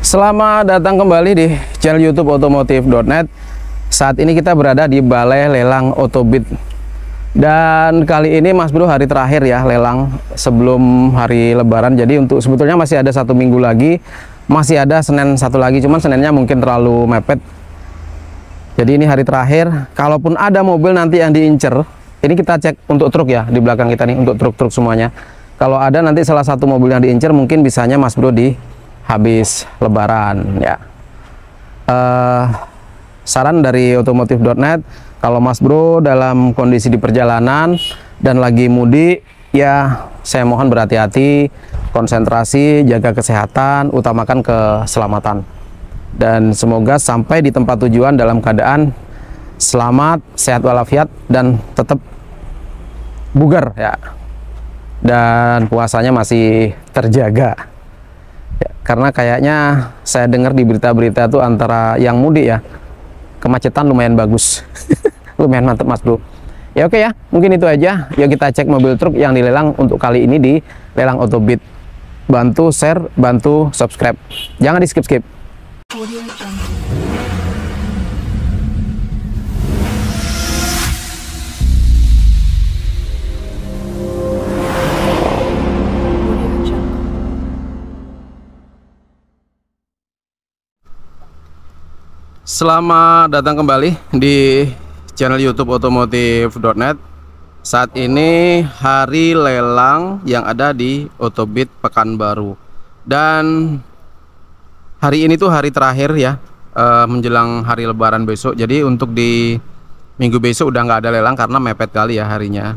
Selamat datang kembali di channel YouTube otomotif.net. Saat ini kita berada di Balai Lelang Otobit. Dan kali ini Mas Bro hari terakhir ya lelang sebelum hari lebaran. Jadi untuk sebetulnya masih ada satu minggu lagi, masih ada Senin satu lagi, cuman Seninnya mungkin terlalu mepet. Jadi ini hari terakhir, kalaupun ada mobil nanti yang diincer, ini kita cek untuk truk ya di belakang kita nih untuk truk-truk semuanya. Kalau ada nanti salah satu mobil yang diincer mungkin bisanya Mas Bro di habis lebaran ya uh, saran dari otomotif.net kalau mas bro dalam kondisi di perjalanan dan lagi mudik ya saya mohon berhati-hati konsentrasi jaga kesehatan utamakan keselamatan dan semoga sampai di tempat tujuan dalam keadaan selamat sehat walafiat dan tetap bugar ya dan puasanya masih terjaga karena kayaknya saya dengar di berita-berita itu antara yang mudik ya kemacetan lumayan bagus lumayan mantep mas bro ya oke ya mungkin itu aja yuk kita cek mobil truk yang dilelang untuk kali ini di lelang otobit bantu share bantu subscribe jangan di skip skip Selamat datang kembali di channel YouTube otomotif.net. Saat ini hari lelang yang ada di Otobit Pekanbaru. Dan hari ini tuh hari terakhir ya eh, menjelang hari lebaran besok. Jadi untuk di minggu besok udah nggak ada lelang karena mepet kali ya harinya.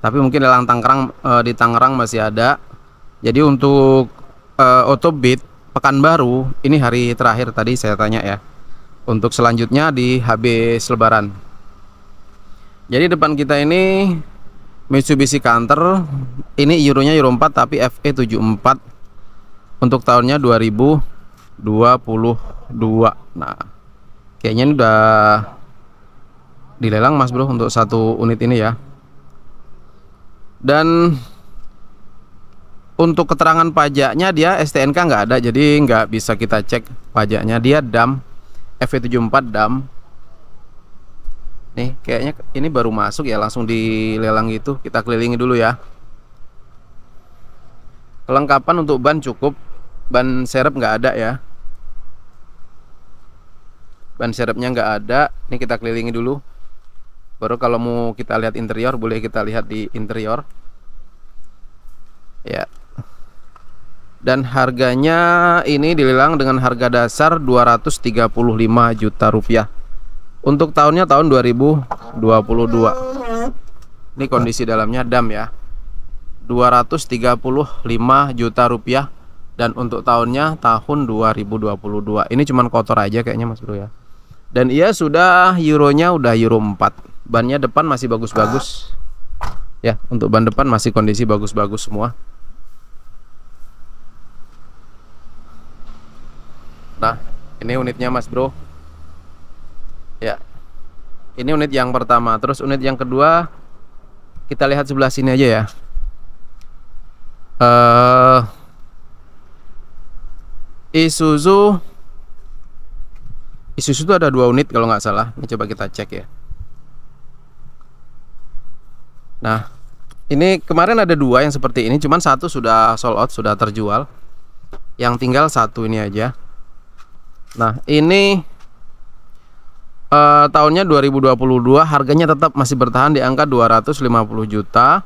Tapi mungkin lelang Tangerang eh, di Tangerang masih ada. Jadi untuk eh, Otobit Pekanbaru ini hari terakhir tadi saya tanya ya untuk selanjutnya di habis lebaran jadi depan kita ini Mitsubishi Canter ini euronya euro 4 tapi FE74 untuk tahunnya 2022 nah kayaknya ini udah dilelang mas bro untuk satu unit ini ya dan untuk keterangan pajaknya dia STNK nggak ada jadi nggak bisa kita cek pajaknya dia dam FV74 dam nih kayaknya ini baru masuk ya langsung dilelang gitu kita kelilingi dulu ya kelengkapan untuk ban cukup ban serep nggak ada ya ban serepnya nggak ada ini kita kelilingi dulu baru kalau mau kita lihat interior boleh kita lihat di interior ya dan harganya ini dilelang dengan harga dasar 235 juta rupiah untuk tahunnya tahun 2022 ini kondisi dalamnya dam ya 235 juta rupiah dan untuk tahunnya tahun 2022 ini cuman kotor aja kayaknya mas bro ya dan ia sudah euronya udah euro 4 bannya depan masih bagus-bagus ya untuk ban depan masih kondisi bagus-bagus semua Nah, ini unitnya Mas Bro. Ya. Ini unit yang pertama. Terus unit yang kedua kita lihat sebelah sini aja ya. Uh, Isuzu Isuzu itu ada dua unit kalau nggak salah. Ini coba kita cek ya. Nah, ini kemarin ada dua yang seperti ini, cuman satu sudah sold out, sudah terjual. Yang tinggal satu ini aja. Nah, ini uh, tahunnya 2022 harganya tetap masih bertahan di angka 250 juta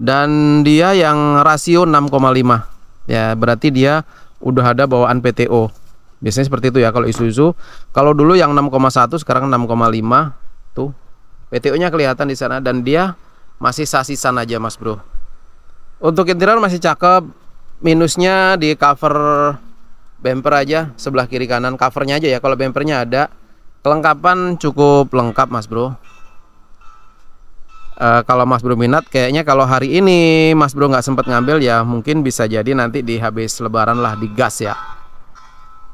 dan dia yang rasio 6,5. Ya, berarti dia udah ada bawaan PTO. Biasanya seperti itu ya kalau Isuzu. Kalau dulu yang 6,1 sekarang 6,5 tuh. PTO-nya kelihatan di sana dan dia masih sasisan aja Mas Bro. Untuk interior masih cakep. Minusnya di cover bumper aja sebelah kiri kanan covernya aja ya kalau bumpernya ada kelengkapan cukup lengkap mas bro Uh, kalau Mas Bro minat, kayaknya kalau hari ini Mas Bro nggak sempet ngambil ya mungkin bisa jadi nanti di habis Lebaran lah digas ya.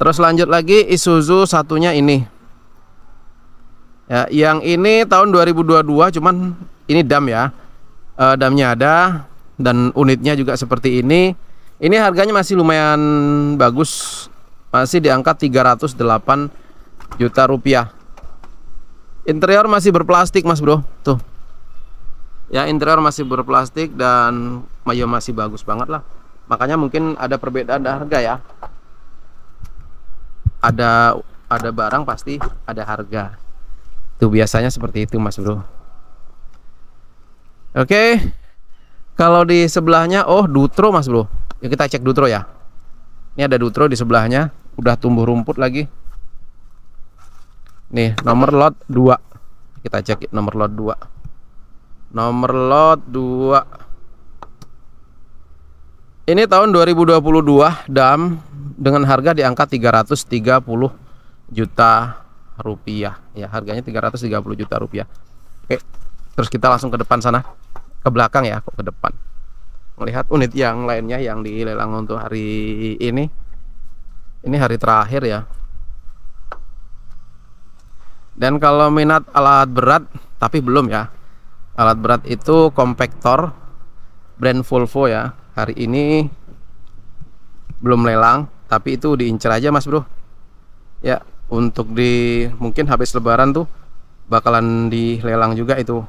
Terus lanjut lagi Isuzu satunya ini. Ya, yang ini tahun 2022 cuman ini dam ya. E, damnya ada dan unitnya juga seperti ini. Ini harganya masih lumayan bagus. Masih di angka 308 juta rupiah. Interior masih berplastik, Mas Bro. Tuh. Ya, interior masih berplastik dan mayo masih bagus banget lah. Makanya mungkin ada perbedaan harga ya. Ada ada barang pasti ada harga. Itu biasanya seperti itu, Mas Bro. Oke. Okay. Kalau di sebelahnya, oh Dutro mas bro. Yuk ya, kita cek Dutro ya. Ini ada Dutro di sebelahnya. Udah tumbuh rumput lagi. Nih nomor lot 2 Kita cek nomor lot 2 Nomor lot 2 Ini tahun 2022 DAM dengan harga di angka 330 juta rupiah Ya harganya 330 juta rupiah Oke terus kita langsung ke depan sana ke belakang ya aku ke depan melihat unit yang lainnya yang dilelang untuk hari ini ini hari terakhir ya dan kalau minat alat berat tapi belum ya alat berat itu kompaktor brand Volvo ya hari ini belum lelang tapi itu diincar aja mas bro ya untuk di mungkin habis lebaran tuh bakalan dilelang juga itu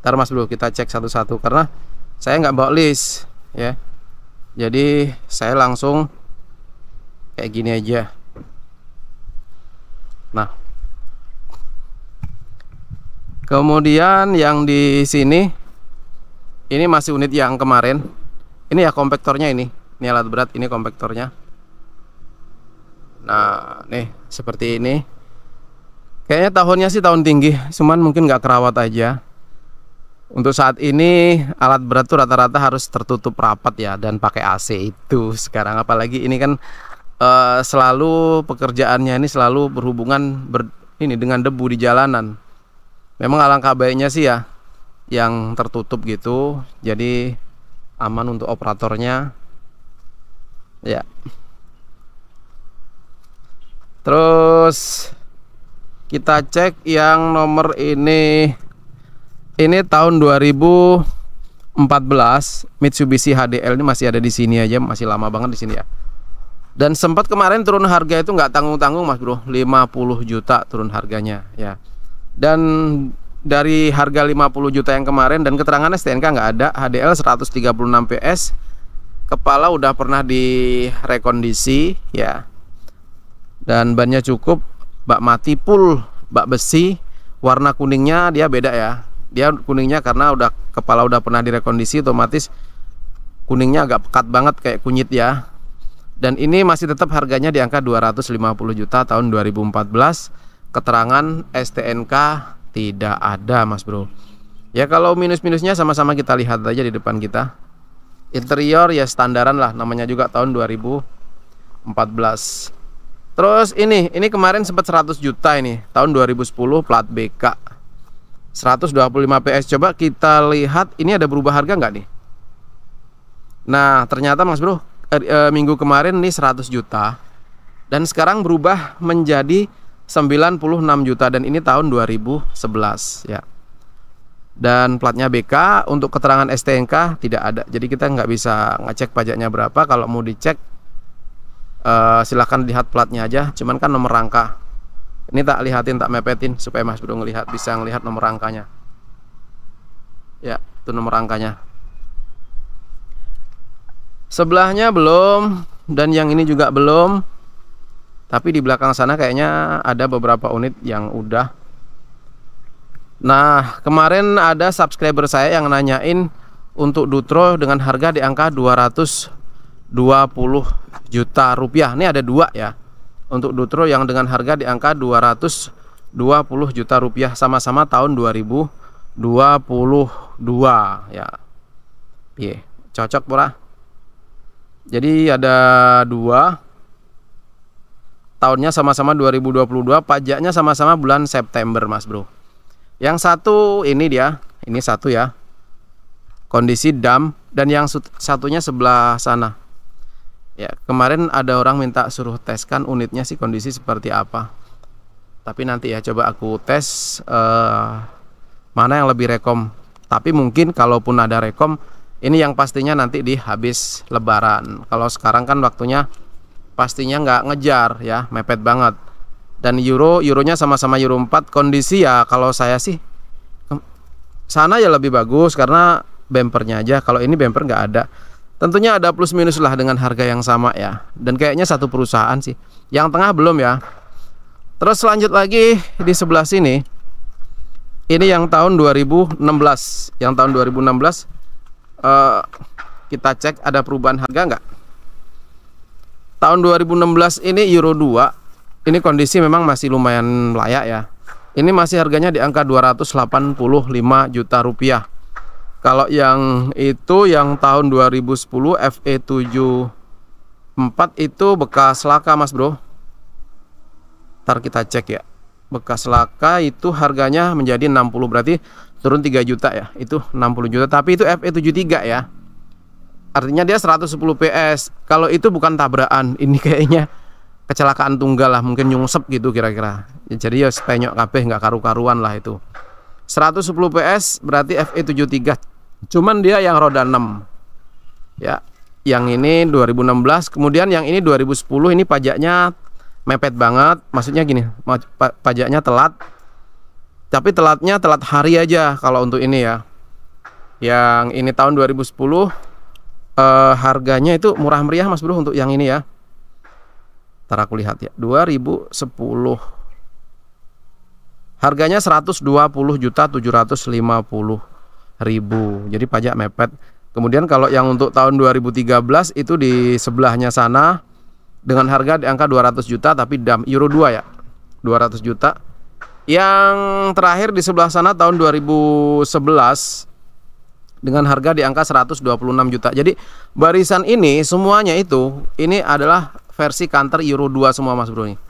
ntar mas bro kita cek satu-satu karena saya nggak bawa list ya jadi saya langsung kayak gini aja nah kemudian yang di sini ini masih unit yang kemarin ini ya kompaktornya ini ini alat berat ini kompaktornya nah nih seperti ini kayaknya tahunnya sih tahun tinggi cuman mungkin nggak kerawat aja untuk saat ini alat berat tuh rata-rata harus tertutup rapat ya dan pakai AC itu sekarang apalagi ini kan uh, selalu pekerjaannya ini selalu berhubungan ber, ini dengan debu di jalanan. Memang alangkah baiknya sih ya yang tertutup gitu jadi aman untuk operatornya. Ya. Terus kita cek yang nomor ini ini tahun 2014 Mitsubishi HDL ini masih ada di sini aja masih lama banget di sini ya dan sempat kemarin turun harga itu nggak tanggung-tanggung mas bro 50 juta turun harganya ya dan dari harga 50 juta yang kemarin dan keterangan STNK nggak ada HDL 136 PS kepala udah pernah direkondisi ya dan bannya cukup bak mati full bak besi warna kuningnya dia beda ya dia kuningnya karena udah kepala udah pernah direkondisi otomatis kuningnya agak pekat banget kayak kunyit ya dan ini masih tetap harganya di angka 250 juta tahun 2014 keterangan STNK tidak ada mas bro ya kalau minus-minusnya sama-sama kita lihat aja di depan kita interior ya standaran lah namanya juga tahun 2014 terus ini ini kemarin sempat 100 juta ini tahun 2010 plat BK 125 PS coba kita lihat ini ada berubah harga nggak nih nah ternyata mas bro er, eh, minggu kemarin nih 100 juta dan sekarang berubah menjadi 96 juta dan ini tahun 2011 ya dan platnya BK untuk keterangan STNK tidak ada jadi kita nggak bisa ngecek pajaknya berapa kalau mau dicek uh, silahkan lihat platnya aja cuman kan nomor rangka ini tak lihatin tak mepetin supaya Mas Bro ngelihat bisa ngelihat nomor rangkanya. ya itu nomor rangkanya. sebelahnya belum dan yang ini juga belum tapi di belakang sana kayaknya ada beberapa unit yang udah nah kemarin ada subscriber saya yang nanyain untuk Dutro dengan harga di angka 220 juta rupiah ini ada dua ya untuk Dutro yang dengan harga di angka 220 juta rupiah sama-sama tahun 2022 ya. Piye, cocok pula. Jadi ada dua tahunnya sama-sama 2022, pajaknya sama-sama bulan September, Mas Bro. Yang satu ini dia, ini satu ya. Kondisi dam dan yang satunya sebelah sana. Ya, kemarin ada orang minta suruh teskan unitnya sih kondisi seperti apa. Tapi nanti ya coba aku tes uh, mana yang lebih rekom. Tapi mungkin kalaupun ada rekom, ini yang pastinya nanti di habis lebaran. Kalau sekarang kan waktunya pastinya nggak ngejar ya, mepet banget. Dan euro, euronya sama-sama euro 4 kondisi ya kalau saya sih sana ya lebih bagus karena bempernya aja. Kalau ini bemper nggak ada Tentunya ada plus minus lah dengan harga yang sama ya. Dan kayaknya satu perusahaan sih. Yang tengah belum ya. Terus lanjut lagi di sebelah sini. Ini yang tahun 2016. Yang tahun 2016 uh, eh, kita cek ada perubahan harga nggak? Tahun 2016 ini Euro 2. Ini kondisi memang masih lumayan layak ya. Ini masih harganya di angka 285 juta rupiah kalau yang itu yang tahun 2010 FE74 itu bekas laka mas bro Ntar kita cek ya Bekas laka itu harganya menjadi 60 berarti turun 3 juta ya Itu 60 juta tapi itu FE73 ya Artinya dia 110 PS Kalau itu bukan tabrakan ini kayaknya kecelakaan tunggal lah mungkin nyungsep gitu kira-kira ya, jadi ya spenyok kabeh nggak karu-karuan lah itu 110 PS berarti FE73 Cuman dia yang roda 6. Ya. Yang ini 2016, kemudian yang ini 2010 ini pajaknya mepet banget, maksudnya gini, pajaknya telat. Tapi telatnya telat hari aja kalau untuk ini ya. Yang ini tahun 2010 eh, harganya itu murah meriah Mas Bro untuk yang ini ya. Ntar aku lihat ya 2010 Harganya 120 juta 750 ribu jadi pajak mepet kemudian kalau yang untuk tahun 2013 itu di sebelahnya sana dengan harga di angka 200 juta tapi dam euro 2 ya 200 juta yang terakhir di sebelah sana tahun 2011 dengan harga di angka 126 juta jadi barisan ini semuanya itu ini adalah versi counter euro 2 semua mas bro nih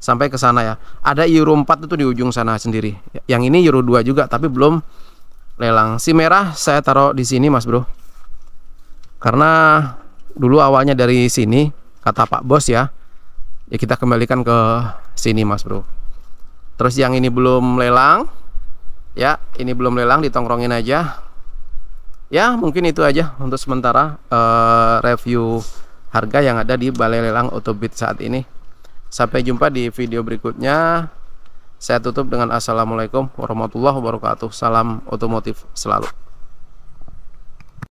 sampai ke sana ya. Ada Euro 4 itu di ujung sana sendiri. Yang ini Euro 2 juga tapi belum lelang. Si merah saya taruh di sini, Mas Bro. Karena dulu awalnya dari sini kata Pak Bos ya. Ya kita kembalikan ke sini, Mas Bro. Terus yang ini belum lelang. Ya, ini belum lelang ditongkrongin aja. Ya, mungkin itu aja untuk sementara uh, review harga yang ada di Balai Lelang Otobit saat ini. Sampai jumpa di video berikutnya. Saya tutup dengan Assalamualaikum warahmatullahi wabarakatuh. Salam otomotif selalu.